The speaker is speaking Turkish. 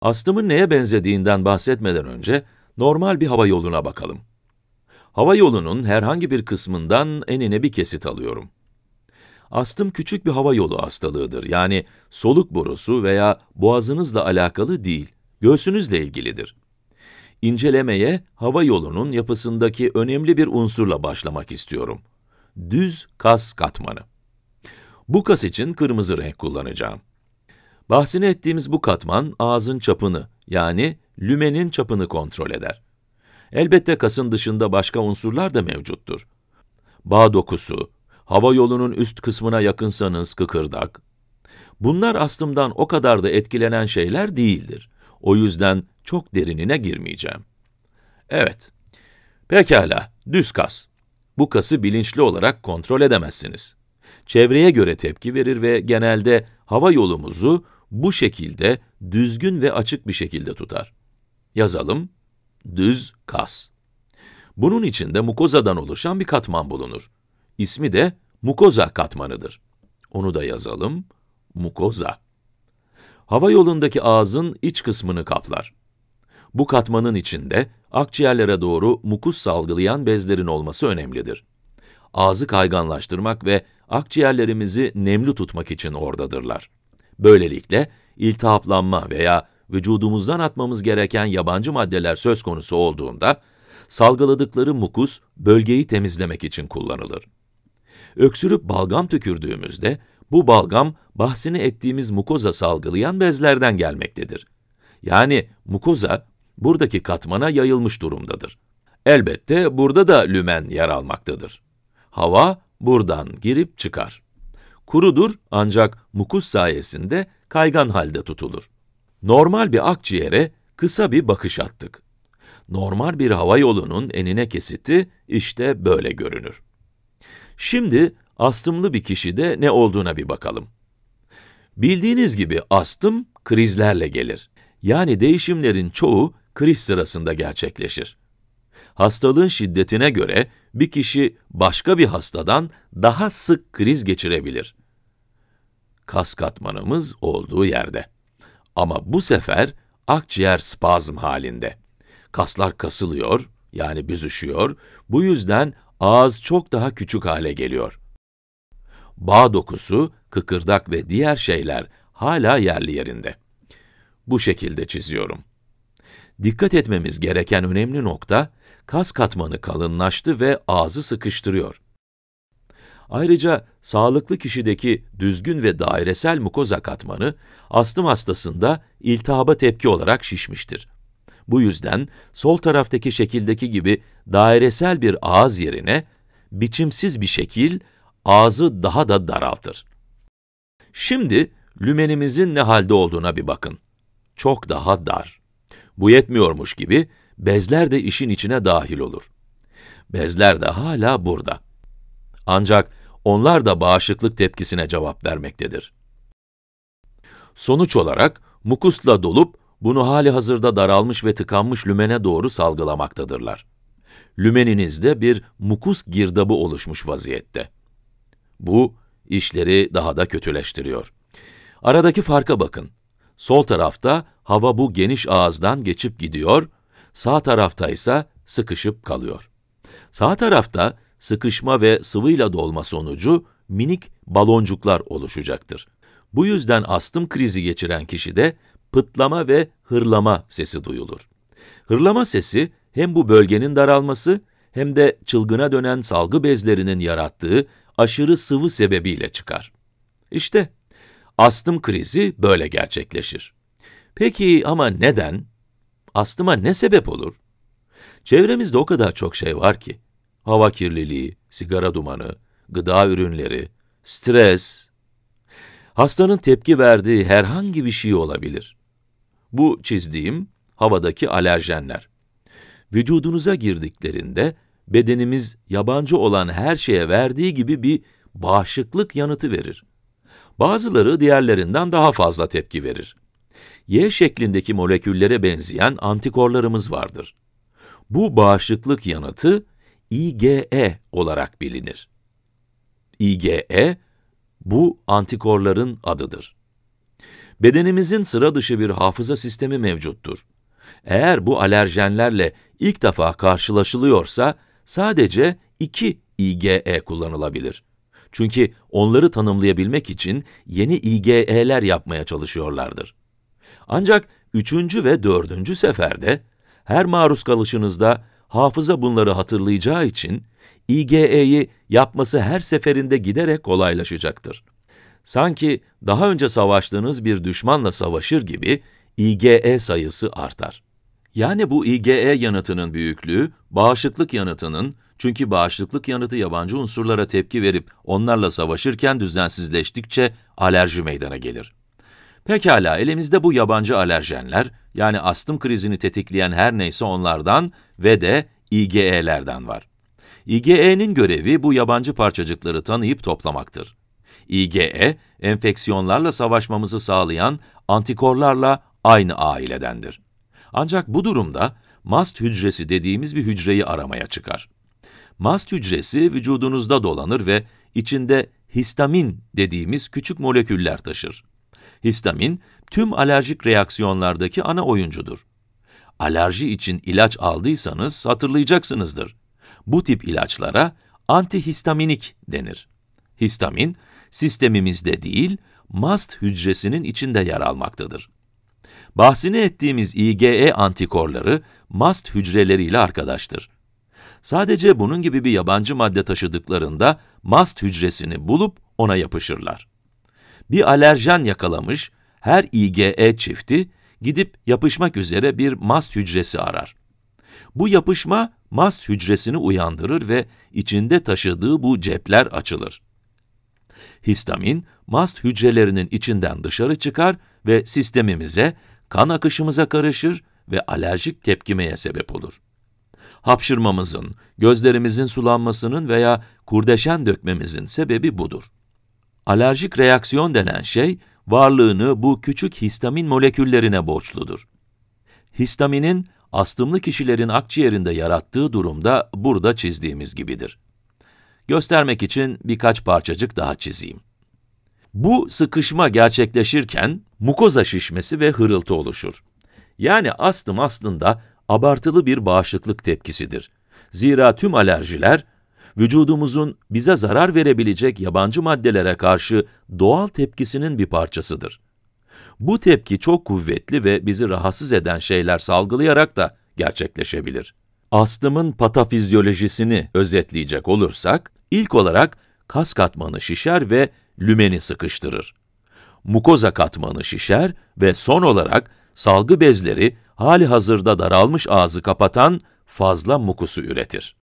Astımın neye benzediğinden bahsetmeden önce normal bir hava yoluna bakalım. Hava yolunun herhangi bir kısmından enine bir kesit alıyorum. Astım küçük bir hava yolu hastalığıdır. Yani soluk borusu veya boğazınızla alakalı değil, göğsünüzle ilgilidir. İncelemeye hava yolunun yapısındaki önemli bir unsurla başlamak istiyorum. Düz kas katmanı. Bu kas için kırmızı renk kullanacağım. Bahsini ettiğimiz bu katman ağzın çapını yani lümenin çapını kontrol eder. Elbette kasın dışında başka unsurlar da mevcuttur. Bağ dokusu, hava yolunun üst kısmına yakınsanız kıkırdak. Bunlar astımdan o kadar da etkilenen şeyler değildir. O yüzden çok derinine girmeyeceğim. Evet, pekala, düz kas. Bu kası bilinçli olarak kontrol edemezsiniz. Çevreye göre tepki verir ve genelde hava yolumuzu bu şekilde düzgün ve açık bir şekilde tutar. Yazalım, düz kas. Bunun içinde mukozadan oluşan bir katman bulunur. İsmi de mukoza katmanıdır. Onu da yazalım, mukoza. Hava yolundaki ağzın iç kısmını kaplar. Bu katmanın içinde akciğerlere doğru mukus salgılayan bezlerin olması önemlidir. Ağzı kayganlaştırmak ve akciğerlerimizi nemli tutmak için oradadırlar. Böylelikle iltihaplanma veya vücudumuzdan atmamız gereken yabancı maddeler söz konusu olduğunda, salgıladıkları mukus bölgeyi temizlemek için kullanılır. Öksürüp balgam tükürdüğümüzde, bu balgam bahsini ettiğimiz mukoza salgılayan bezlerden gelmektedir. Yani mukoza, buradaki katmana yayılmış durumdadır. Elbette burada da lümen yer almaktadır. Hava buradan girip çıkar. Kurudur ancak mukus sayesinde kaygan halde tutulur. Normal bir akciğere kısa bir bakış attık. Normal bir hava yolunun enine kesiti işte böyle görünür. Şimdi astımlı bir kişide ne olduğuna bir bakalım. Bildiğiniz gibi astım krizlerle gelir. Yani değişimlerin çoğu kriz sırasında gerçekleşir hastalığın şiddetine göre bir kişi başka bir hastadan daha sık kriz geçirebilir. Kas katmanımız olduğu yerde. Ama bu sefer akciğer spazm halinde. Kaslar kasılıyor, yani büzüşüyor. Bu yüzden ağız çok daha küçük hale geliyor. Bağ dokusu, kıkırdak ve diğer şeyler hala yerli yerinde. Bu şekilde çiziyorum. Dikkat etmemiz gereken önemli nokta, kas katmanı kalınlaştı ve ağzı sıkıştırıyor. Ayrıca sağlıklı kişideki düzgün ve dairesel mukoza katmanı, astım hastasında iltihaba tepki olarak şişmiştir. Bu yüzden sol taraftaki şekildeki gibi dairesel bir ağız yerine, biçimsiz bir şekil ağzı daha da daraltır. Şimdi lümenimizin ne halde olduğuna bir bakın. Çok daha dar. Bu yetmiyormuş gibi bezler de işin içine dahil olur. Bezler de hala burada. Ancak onlar da bağışıklık tepkisine cevap vermektedir. Sonuç olarak mukusla dolup bunu hali hazırda daralmış ve tıkanmış lümene doğru salgılamaktadırlar. Lümeninizde bir mukus girdabı oluşmuş vaziyette. Bu, işleri daha da kötüleştiriyor. Aradaki farka bakın. Sol tarafta hava bu geniş ağızdan geçip gidiyor, sağ tarafta ise sıkışıp kalıyor. Sağ tarafta sıkışma ve sıvıyla dolma sonucu minik baloncuklar oluşacaktır. Bu yüzden astım krizi geçiren kişide pıtlama ve hırlama sesi duyulur. Hırlama sesi hem bu bölgenin daralması hem de çılgına dönen salgı bezlerinin yarattığı aşırı sıvı sebebiyle çıkar. İşte Astım krizi böyle gerçekleşir. Peki ama neden? Astıma ne sebep olur? Çevremizde o kadar çok şey var ki. Hava kirliliği, sigara dumanı, gıda ürünleri, stres. Hastanın tepki verdiği herhangi bir şey olabilir. Bu çizdiğim havadaki alerjenler. Vücudunuza girdiklerinde bedenimiz yabancı olan her şeye verdiği gibi bir bağışıklık yanıtı verir. Bazıları diğerlerinden daha fazla tepki verir. Y şeklindeki moleküllere benzeyen antikorlarımız vardır. Bu bağışıklık yanıtı IgE olarak bilinir. IgE, bu antikorların adıdır. Bedenimizin sıra dışı bir hafıza sistemi mevcuttur. Eğer bu alerjenlerle ilk defa karşılaşılıyorsa, sadece 2 IgE kullanılabilir. Çünkü onları tanımlayabilmek için yeni IGE'ler yapmaya çalışıyorlardır. Ancak üçüncü ve dördüncü seferde her maruz kalışınızda hafıza bunları hatırlayacağı için IGE'yi yapması her seferinde giderek kolaylaşacaktır. Sanki daha önce savaştığınız bir düşmanla savaşır gibi IgE sayısı artar. Yani bu IgE yanıtının büyüklüğü, bağışıklık yanıtının çünkü bağışıklık yanıtı yabancı unsurlara tepki verip onlarla savaşırken düzensizleştikçe alerji meydana gelir. Pekala elimizde bu yabancı alerjenler, yani astım krizini tetikleyen her neyse onlardan ve de IgE'lerden var. IgE'nin görevi bu yabancı parçacıkları tanıyıp toplamaktır. IgE, enfeksiyonlarla savaşmamızı sağlayan antikorlarla aynı ailedendir. Ancak bu durumda mast hücresi dediğimiz bir hücreyi aramaya çıkar. Mast hücresi vücudunuzda dolanır ve içinde histamin dediğimiz küçük moleküller taşır. Histamin, tüm alerjik reaksiyonlardaki ana oyuncudur. Alerji için ilaç aldıysanız hatırlayacaksınızdır. Bu tip ilaçlara antihistaminik denir. Histamin, sistemimizde değil, mast hücresinin içinde yer almaktadır. Bahsini ettiğimiz IgE antikorları mast hücreleriyle arkadaştır. Sadece bunun gibi bir yabancı madde taşıdıklarında mast hücresini bulup ona yapışırlar. Bir alerjen yakalamış, her IgE çifti gidip yapışmak üzere bir mast hücresi arar. Bu yapışma mast hücresini uyandırır ve içinde taşıdığı bu cepler açılır. Histamin, mast hücrelerinin içinden dışarı çıkar ve sistemimize, kan akışımıza karışır ve alerjik tepkimeye sebep olur hapşırmamızın, gözlerimizin sulanmasının veya kurdeşen dökmemizin sebebi budur. Alerjik reaksiyon denen şey, varlığını bu küçük histamin moleküllerine borçludur. Histaminin, astımlı kişilerin akciğerinde yarattığı durumda burada çizdiğimiz gibidir. Göstermek için birkaç parçacık daha çizeyim. Bu sıkışma gerçekleşirken mukoza şişmesi ve hırıltı oluşur. Yani astım aslında abartılı bir bağışıklık tepkisidir. Zira tüm alerjiler, vücudumuzun bize zarar verebilecek yabancı maddelere karşı doğal tepkisinin bir parçasıdır. Bu tepki çok kuvvetli ve bizi rahatsız eden şeyler salgılayarak da gerçekleşebilir. Astımın patafizyolojisini özetleyecek olursak, ilk olarak kas katmanı şişer ve lümeni sıkıştırır. Mukoza katmanı şişer ve son olarak salgı bezleri hali hazırda daralmış ağzı kapatan fazla mukusu üretir.